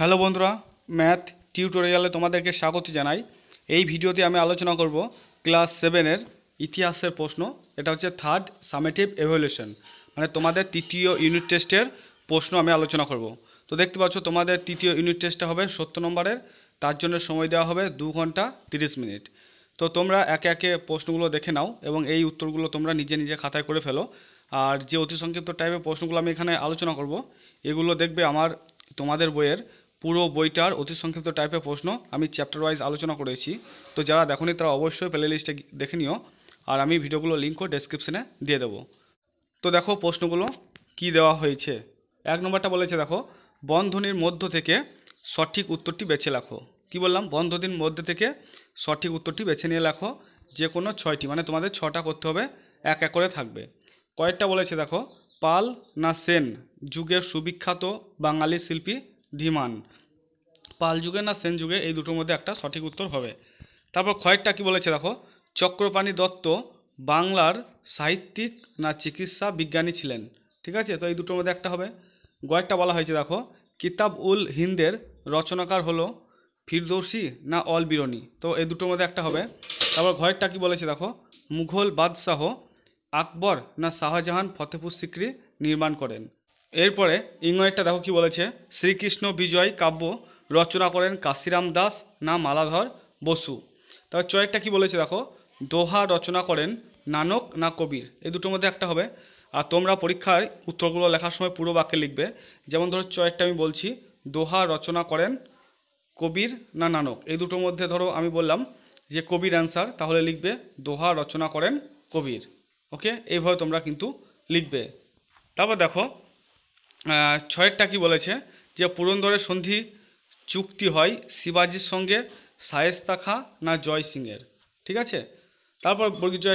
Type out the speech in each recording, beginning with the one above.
hello বন্ধুরা math টিউটোরিয়ালে তোমাদেরকে স্বাগত জানাই এই ভিডিওতে আমি আলোচনা করব ক্লাস সেভেনের ইতিহাসের প্রশ্ন এটা হচ্ছে থার্ড সামেটিভ এভলিউশন মানে তোমাদের তৃতীয় ইউনিট টেস্টের প্রশ্ন আমি আলোচনা করব তো দেখতে পাচ্ছ তোমাদের তৃতীয় ইউনিট টেস্টটা হবে সত্তর নম্বরের তার জন্য সময় দেওয়া হবে দু ঘন্টা তিরিশ মিনিট তো তোমরা একে একে প্রশ্নগুলো দেখে নাও এবং এই উত্তরগুলো তোমরা নিজে নিজে খাতায় করে ফেলো আর যে অতি সংক্ষিপ্ত টাইপের প্রশ্নগুলো আমি এখানে আলোচনা করব এগুলো দেখবে আমার তোমাদের বইয়ের পুরো বইটার অতি সংক্ষিপ্ত টাইপের প্রশ্ন আমি চ্যাপ্টার ওয়াইজ আলোচনা করেছি তো যারা দেখনি তারা অবশ্যই প্লে লিস্টে দেখে নিও আর আমি ভিডিওগুলো লিঙ্কও ডেসক্রিপশানে দিয়ে দেবো তো দেখো প্রশ্নগুলো কি দেওয়া হয়েছে এক নম্বরটা বলেছে দেখো বন্ধনীর মধ্য থেকে সঠিক উত্তরটি বেছে লেখো কি বললাম বন্ধদিন মধ্যে থেকে সঠিক উত্তরটি বেছে নিয়ে লেখো যে কোনো ছয়টি মানে তোমাদের ছটা করতে হবে এক এক করে থাকবে কয়েকটা বলেছে দেখো পাল না সেন যুগের সুবিখ্যাত বাঙালি শিল্পী ধীমান পাল যুগে না সেন যুগে এই দুটোর মধ্যে একটা সঠিক উত্তর হবে তারপর খয়েরটা কি বলেছে দেখো চক্রপাণী দত্ত বাংলার সাহিত্যিক না চিকিৎসা বিজ্ঞানী ছিলেন ঠিক আছে তো এই দুটোর মধ্যে একটা হবে গয়েরটা বলা হয়েছে দেখো কিতাব উল হিন্দের রচনাকার হলো ফিরদৌসি না অল বিরনি তো এই দুটোর মধ্যে একটা হবে তারপর ঘয়েরটা কী বলেছে দেখো মুঘল বাদশাহ আকবর না শাহজাহান ফতেপুর সিক্রি নির্মাণ করেন এরপরে ইংরেজটা দেখো কি বলেছে শ্রীকৃষ্ণ বিজয় কাব্য রচনা করেন কাশিরাম দাস না মালাধর বসু তারপর চয়েকটা কি বলেছে দেখো দোহা রচনা করেন নানক না কবির এই দুটোর মধ্যে একটা হবে আর তোমরা পরীক্ষায় উত্তরগুলো লেখার সময় পুরো বাক্যে লিখবে যেমন ধরো চয়েকটা আমি বলছি দোহা রচনা করেন কবির না নানক এই দুটোর মধ্যে ধরো আমি বললাম যে কবির অ্যান্সার তাহলে লিখবে দোহা রচনা করেন কবির ওকে এইভাবে তোমরা কিন্তু লিখবে তারপর দেখো ছয়েরটা কি বলেছে যে পুরন্দরের সন্ধি চুক্তি হয় শিবাজির সঙ্গে সায়েস্তা খা না জয় সিংয়ের ঠিক আছে তারপর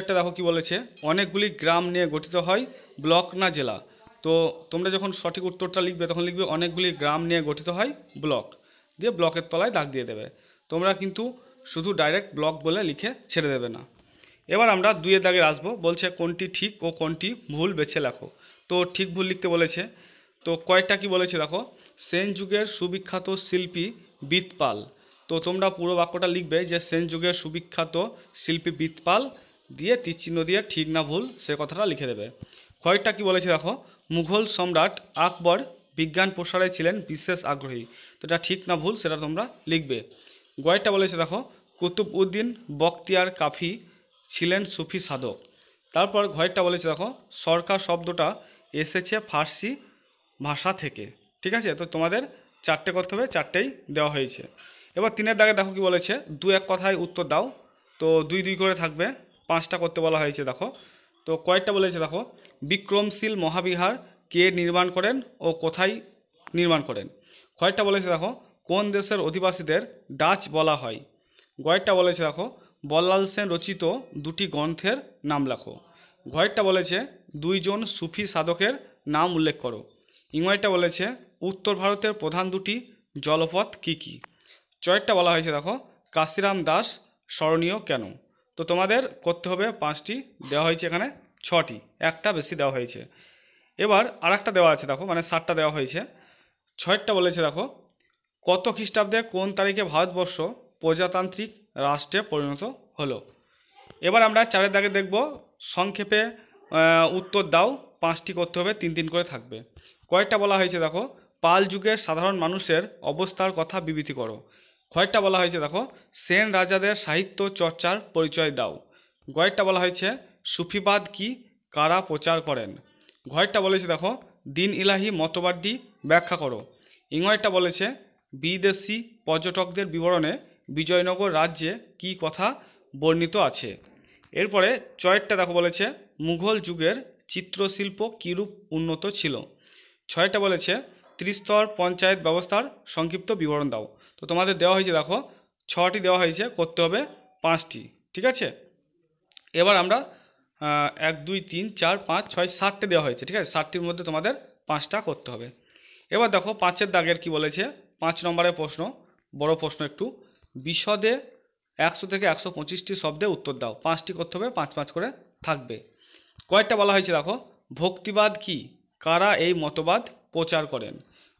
একটা দেখো কি বলেছে অনেকগুলি গ্রাম নিয়ে গঠিত হয় ব্লক না জেলা তো তোমরা যখন সঠিক উত্তরটা লিখবে তখন লিখবে অনেকগুলি গ্রাম নিয়ে গঠিত হয় ব্লক দিয়ে ব্লকের তলায় দাগ দিয়ে দেবে তোমরা কিন্তু শুধু ডাইরেক্ট ব্লক বলে লিখে ছেড়ে দেবে না এবার আমরা দুয়ের দাগে আসবো বলছে কোনটি ঠিক ও কোনটি ভুল বেছে লেখো তো ঠিক ভুল লিখতে বলেছে তো কয়েকটা কি বলেছে দেখো সেন যুগের সুবিখ্যাত শিল্পী বিতপাল তো তোমরা পুরো বাক্যটা লিখবে যে সেন যুগের সুবিখ্যাত শিল্পী বিতপাল দিয়ে তীরচিহ্ন দিয়ে ঠিক না ভুল সে কথাটা লিখে দেবে কয়েকটা কি বলেছে দেখো মুঘল সম্রাট আকবর বিজ্ঞান প্রসারে ছিলেন বিশেষ আগ্রহী তো এটা ঠিক না ভুল সেটা তোমরা লিখবে গয়েরটা বলেছে দেখো কুতুব উদ্দিন বক্তিয়ার কাফি ছিলেন সুফি সাধক তারপর ঘয়েরটা বলেছে দেখো সরকার শব্দটা এসেছে ফার্সি ভাষা থেকে ঠিক আছে তো তোমাদের চারটে করতে হবে চারটেই দেওয়া হয়েছে এবার তিনের দাগে দেখো কি বলেছে দু এক কথায় উত্তর দাও তো দুই দুই করে থাকবে পাঁচটা করতে বলা হয়েছে দেখো তো কয়েকটা বলেছে দেখো বিক্রমশীল মহাবিহার কে নির্মাণ করেন ও কোথায় নির্মাণ করেন কয়েকটা বলেছে দেখো কোন দেশের অধিবাসীদের ডাচ বলা হয় গয়েরটা বলেছে দেখো বল্লাল সেন রচিত দুটি গ্রন্থের নাম লেখো ঘয়েরটা বলেছে দুইজন সুফি সাধকের নাম উল্লেখ করো ইংরেজটা বলেছে উত্তর ভারতের প্রধান দুটি জলপথ কি কি চয়েরটা বলা হয়েছে দেখো কাশিরাম দাস স্মরণীয় কেন তো তোমাদের করতে হবে পাঁচটি দেওয়া হয়েছে এখানে ছটি একটা বেশি দেওয়া হয়েছে এবার আর একটা দেওয়া আছে দেখো মানে সাতটা দেওয়া হয়েছে ছয়টা বলেছে দেখো কত খ্রিস্টাব্দে কোন তারিখে ভারতবর্ষ প্রজাতান্ত্রিক রাষ্ট্রে পরিণত হলো এবার আমরা চারের দাগে দেখব সংক্ষেপে উত্তর দাও পাঁচটি করতে হবে তিন তিন করে থাকবে কয়েকটা বলা হয়েছে দেখো পাল যুগের সাধারণ মানুষের অবস্থার কথা বিবৃতি করো কয়েকটা বলা হয়েছে দেখো সেন রাজাদের সাহিত্য চর্চার পরিচয় দাও কয়েকটা বলা হয়েছে সুফিবাদ কি কারা প্রচার করেন ঘয়েরটা বলেছে দেখো দিন ইলাহি মতবাদটি ব্যাখ্যা করো ইংয়েরটা বলেছে বিদেশি পর্যটকদের বিবরণে বিজয়নগর রাজ্যে কি কথা বর্ণিত আছে এরপরে চয়েরটা দেখো বলেছে মুঘল যুগের চিত্রশিল্প কীরূপ উন্নত ছিল ছয়টা বলেছে ত্রিস্তর পঞ্চায়েত ব্যবস্থার সংক্ষিপ্ত বিবরণ দাও তো তোমাদের দেওয়া হয়েছে দেখো ছটি দেওয়া হয়েছে করতে হবে পাঁচটি ঠিক আছে এবার আমরা এক দুই তিন চার পাঁচ ছয় সাতটা দেওয়া হয়েছে ঠিক আছে সাতটির মধ্যে তোমাদের পাঁচটা করতে হবে এবার দেখো পাঁচের দাগের কি বলেছে পাঁচ নম্বরের প্রশ্ন বড় প্রশ্ন একটু বিশদে একশো থেকে একশো পঁচিশটি শব্দে উত্তর দাও পাঁচটি করতে হবে পাঁচ পাঁচ করে থাকবে কয়েকটা বলা হয়েছে দেখো ভক্তিবাদ কি কারা এই মতবাদ প্রচার করেন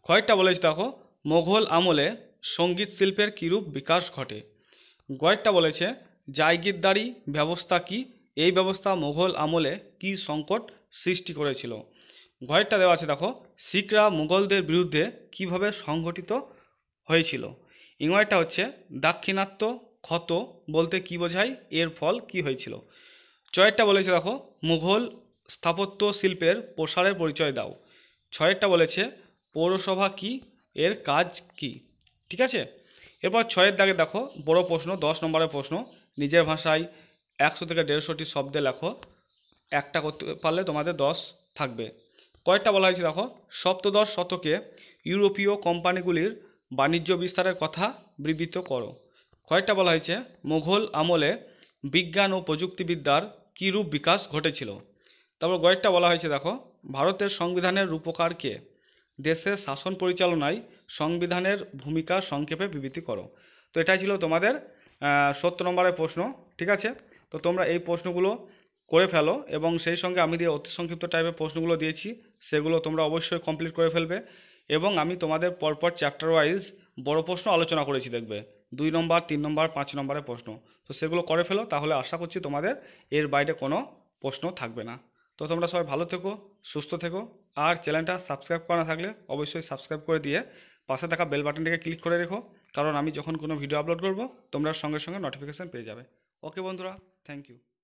কয়েকটা বলেছি দেখো মোঘল আমলে সঙ্গীত শিল্পের কীরূপ বিকাশ ঘটে কয়েকটা বলেছে জায়গিরদারি ব্যবস্থা কি এই ব্যবস্থা মোঘল আমলে কি সংকট সৃষ্টি করেছিল ঘরেরটা দেওয়া আছে দেখো শিখরা মুঘলদের বিরুদ্ধে কিভাবে সংগঠিত হয়েছিল ইংরেজটা হচ্ছে দাক্ষিণাত্য ক্ষত বলতে কি বোঝায় এর ফল কি হয়েছিল চয়েরটা বলেছে দেখো মুঘল স্থাপত্য শিল্পের প্রসারের পরিচয় দাও ছয়েরটা বলেছে পৌরসভা কি এর কাজ কি ঠিক আছে এরপর ছয়ের দাগে দেখো বড় প্রশ্ন দশ নম্বরের প্রশ্ন নিজের ভাষায় একশো থেকে দেড়শোটি শব্দে লেখো একটা করতে পারলে তোমাদের দশ থাকবে কয়েকটা বলা হয়েছে দেখো সপ্তদশ শতকে ইউরোপীয় কোম্পানিগুলির বাণিজ্য বিস্তারের কথা বিবৃত করো কয়েকটা বলা হয়েছে মোঘল আমলে বিজ্ঞান ও প্রযুক্তিবিদ্যার কীরূপ বিকাশ ঘটেছিল তারপর কয়েকটা বলা হয়েছে দেখো ভারতের সংবিধানের রূপকার কে দেশের শাসন পরিচালনায় সংবিধানের ভূমিকা সংক্ষেপে বিবৃতি করো তো এটাই ছিল তোমাদের সত্তর নম্বরের প্রশ্ন ঠিক আছে তো তোমরা এই প্রশ্নগুলো করে ফেলো এবং সেই সঙ্গে আমি দিয়ে অতি সংক্ষিপ্ত টাইপের প্রশ্নগুলো দিয়েছি সেগুলো তোমরা অবশ্যই কমপ্লিট করে ফেলবে এবং আমি তোমাদের পরপর চ্যাপ্টার ওয়াইজ বড় প্রশ্ন আলোচনা করেছি দেখবে দুই নম্বর তিন নম্বর পাঁচ নম্বরের প্রশ্ন তো সেগুলো করে ফেলো তাহলে আশা করছি তোমাদের এর বাইরে কোনো প্রশ্ন থাকবে না তো তোমরা সবাই ভালো থেকো সুস্থ থেকো আর চ্যানেলটা সাবস্ক্রাইব করা না থাকলে অবশ্যই সাবস্ক্রাইব করে দিয়ে পাশে থাকা বেল বাটনটিকে ক্লিক করে রেখো কারণ আমি যখন কোনো ভিডিও আপলোড করব তোমরা সঙ্গে সঙ্গে নোটিফিকেশান পেয়ে যাবে ওকে বন্ধুরা থ্যাংক ইউ